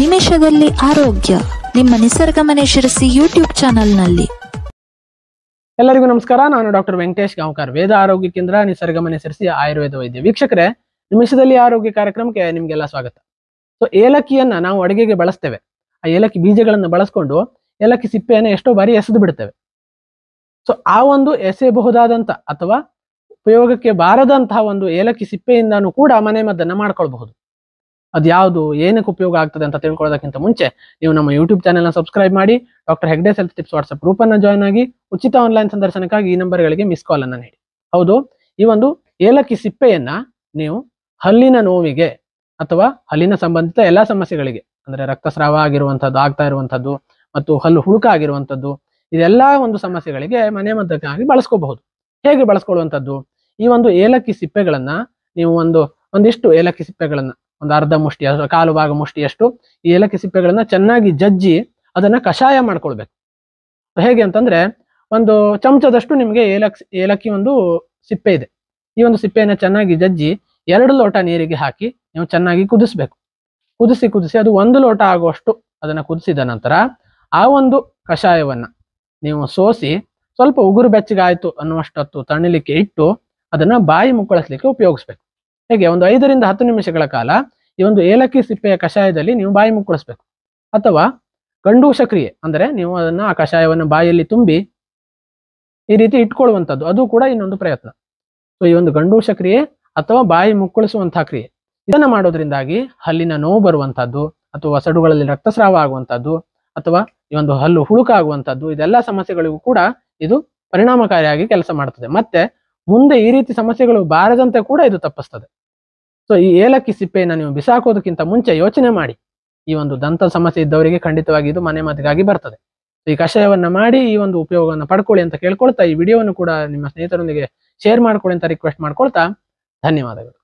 ನಿಮಿಷದಲ್ಲಿ ಆರೋಗ್ಯ ನಿಮ್ಮ ನಿಸರ್ಗಮನೆ ಮನೆ ಶಿರಸಿ ಯೂಟ್ಯೂಬ್ ಚಾನೆಲ್ನಲ್ಲಿ ಎಲ್ಲರಿಗೂ ನಮಸ್ಕಾರ ನಾನು ಡಾಕ್ಟರ್ ವೆಂಕಟೇಶ್ ಗಾಂವ್ಕರ್ ವೇದ ಆರೋಗ್ಯ ಕೇಂದ್ರ ನಿಸರ್ಗಮನೆ ಶಿರಸಿ ಆಯುರ್ವೇದ ವೈದ್ಯ ವೀಕ್ಷಕರೇ ನಿಮಿಷದಲ್ಲಿ ಆರೋಗ್ಯ ಕಾರ್ಯಕ್ರಮಕ್ಕೆ ನಿಮ್ಗೆಲ್ಲ ಸ್ವಾಗತ ಸೊ ಏಲಕ್ಕಿಯನ್ನ ನಾವು ಅಡುಗೆಗೆ ಬಳಸ್ತೇವೆ ಆ ಏಲಕ್ಕಿ ಬೀಜಗಳನ್ನು ಬಳಸ್ಕೊಂಡು ಏಲಕ್ಕಿ ಸಿಪ್ಪೆಯನ್ನು ಎಷ್ಟೋ ಬಾರಿ ಎಸೆದು ಬಿಡ್ತೇವೆ ಸೊ ಆ ಒಂದು ಎಸೆಯಬಹುದಾದಂತ ಅಥವಾ ಉಪಯೋಗಕ್ಕೆ ಬಾರದಂತಹ ಒಂದು ಏಲಕ್ಕಿ ಸಿಪ್ಪೆಯಿಂದಾನೂ ಕೂಡ ಮನೆ ಮದ್ದನ್ನು ಮಾಡ್ಕೊಳ್ಬಹುದು ಅದು ಯಾವುದು ಏನಕ್ಕೆ ಉಪಯೋಗ ಆಗ್ತದೆ ಅಂತ ತಿಳ್ಕೊಳ್ಳೋದಕ್ಕಿಂತ ಮುಂಚೆ ನೀವು ನಮ್ಮ ಯೂಟ್ಯೂಬ್ ಚಾನೆಲ್ನ ಸಬ್ಸ್ಕ್ರೈಬ್ ಮಾಡಿ doctor Hegde health tips WhatsApp ಗ್ರೂಪನ್ನು ಜಾಯ್ನ್ ಆಗಿ ಉಚಿತ ಆನ್ಲೈನ್ ಸಂದರ್ಶನಕ್ಕಾಗಿ ಈ ನಂಬರ್ಗಳಿಗೆ ಮಿಸ್ ಕಾಲ್ ಅನ್ನು ನೀಡಿ ಹೌದು ಈ ಒಂದು ಏಲಕ್ಕಿ ಸಿಪ್ಪೆಯನ್ನು ನೀವು ಹಲ್ಲಿನ ನೋವಿಗೆ ಅಥವಾ ಹಲ್ಲಿನ ಸಂಬಂಧಿತ ಎಲ್ಲ ಸಮಸ್ಯೆಗಳಿಗೆ ಅಂದರೆ ರಕ್ತಸ್ರಾವ ಆಗಿರುವಂಥದ್ದು ಆಗ್ತಾ ಇರುವಂಥದ್ದು ಮತ್ತು ಹಲ್ಲು ಹುಡುಕ ಆಗಿರುವಂಥದ್ದು ಇದೆಲ್ಲ ಒಂದು ಸಮಸ್ಯೆಗಳಿಗೆ ಮನೆ ಮದ್ದಕ್ಕಾಗಿ ಬಳಸ್ಕೋಬಹುದು ಹೇಗೆ ಬಳಸ್ಕೊಳ್ಳುವಂಥದ್ದು ಈ ಒಂದು ಏಲಕ್ಕಿ ಸಿಪ್ಪೆಗಳನ್ನು ನೀವು ಒಂದು ಒಂದಿಷ್ಟು ಏಲಕ್ಕಿ ಸಿಪ್ಪೆಗಳನ್ನು ಒಂದು ಅರ್ಧ ಮುಷ್ಟಿ ಕಾಲು ಭಾಗ ಮುಷ್ಟಿಯಷ್ಟು ಈ ಏಲಕ್ಕಿ ಸಿಪ್ಪೆಗಳನ್ನ ಚೆನ್ನಾಗಿ ಜಜ್ಜಿ ಅದನ್ನ ಕಷಾಯ ಮಾಡ್ಕೊಳ್ಬೇಕು ಹೇಗೆ ಅಂತಂದ್ರೆ ಒಂದು ಚಮಚದಷ್ಟು ನಿಮಗೆ ಏಲಕ್ಕಿ ಏಲಕ್ಕಿ ಒಂದು ಸಿಪ್ಪೆ ಇದೆ ಈ ಒಂದು ಸಿಪ್ಪೆಯನ್ನು ಚೆನ್ನಾಗಿ ಜಜ್ಜಿ ಎರಡು ಲೋಟ ನೀರಿಗೆ ಹಾಕಿ ನೀವು ಚೆನ್ನಾಗಿ ಕುದಿಸ್ಬೇಕು ಕುದಿಸಿ ಕುದಿಸಿ ಅದು ಒಂದು ಲೋಟ ಆಗುವಷ್ಟು ಅದನ್ನು ಕುದಿಸಿದ ನಂತರ ಆ ಒಂದು ಕಷಾಯವನ್ನು ನೀವು ಸೋಸಿ ಸ್ವಲ್ಪ ಉಗುರು ಬೆಚ್ಚಗಾಯಿತು ಅನ್ನುವಷ್ಟೊತ್ತು ತಣಿಲಿಕ್ಕೆ ಇಟ್ಟು ಅದನ್ನು ಬಾಯಿ ಮುಕ್ಕಳಿಸ್ಲಿಕ್ಕೆ ಉಪಯೋಗಿಸ್ಬೇಕು ಹೇಗೆ ಒಂದು ಐದರಿಂದ ಹತ್ತು ನಿಮಿಷಗಳ ಕಾಲ ಈ ಒಂದು ಏಲಕ್ಕಿ ಸಿಪ್ಪೆಯ ಕಷಾಯದಲ್ಲಿ ನೀವು ಬಾಯಿ ಮುಕ್ಕಳಿಸ್ಬೇಕು ಅಥವಾ ಗಂಡೂಷ ಕ್ರಿಯೆ ಅಂದರೆ ನೀವು ಅದನ್ನ ಆ ಕಷಾಯವನ್ನು ಬಾಯಲ್ಲಿ ತುಂಬಿ ಈ ರೀತಿ ಇಟ್ಕೊಳ್ಳುವಂಥದ್ದು ಅದು ಕೂಡ ಇನ್ನೊಂದು ಪ್ರಯತ್ನ ಸೊ ಈ ಒಂದು ಗಂಡೂಷ ಕ್ರಿಯೆ ಅಥವಾ ಬಾಯಿ ಮುಕ್ಕಳಿಸುವಂತಹ ಕ್ರಿಯೆ ಇದನ್ನು ಮಾಡೋದ್ರಿಂದಾಗಿ ಹಲ್ಲಿನ ನೋವು ಬರುವಂಥದ್ದು ಅಥವಾ ಸಡುಗಳಲ್ಲಿ ರಕ್ತಸ್ರಾವ ಆಗುವಂಥದ್ದು ಅಥವಾ ಈ ಒಂದು ಹಲ್ಲು ಹುಳುಕಾಗುವಂಥದ್ದು ಇದೆಲ್ಲ ಸಮಸ್ಯೆಗಳಿಗೂ ಕೂಡ ಇದು ಪರಿಣಾಮಕಾರಿಯಾಗಿ ಕೆಲಸ ಮಾಡುತ್ತದೆ ಮತ್ತೆ ಮುಂದೆ ಈ ರೀತಿ ಸಮಸ್ಯೆಗಳು ಬಾರದಂತೆ ಕೂಡ ಇದು ತಪ್ಪಿಸ್ತದೆ ಸೊ ಈ ಏಲಕ್ಕಿ ಸಿಪ್ಪೆಯನ್ನು ನೀವು ಬಿಸಾಕೋದಕ್ಕಿಂತ ಮುಂಚೆ ಯೋಚನೆ ಮಾಡಿ ಈ ಒಂದು ದಂತ ಸಮಸ್ಯೆ ಇದ್ದವರಿಗೆ ಖಂಡಿತವಾಗಿ ಇದು ಮನೆ ಮಾತಿಗಾಗಿ ಬರ್ತದೆ ಈ ಕಷಾಯವನ್ನು ಮಾಡಿ ಈ ಒಂದು ಉಪಯೋಗವನ್ನು ಪಡ್ಕೊಳ್ಳಿ ಅಂತ ಕೇಳ್ಕೊಳ್ತಾ ಈ ವಿಡಿಯೋವನ್ನು ಕೂಡ ನಿಮ್ಮ ಸ್ನೇಹಿತರೊಂದಿಗೆ ಶೇರ್ ಮಾಡ್ಕೊಳ್ಳಿ ಅಂತ ರಿಕ್ವೆಸ್ಟ್ ಮಾಡ್ಕೊಳ್ತಾ ಧನ್ಯವಾದಗಳು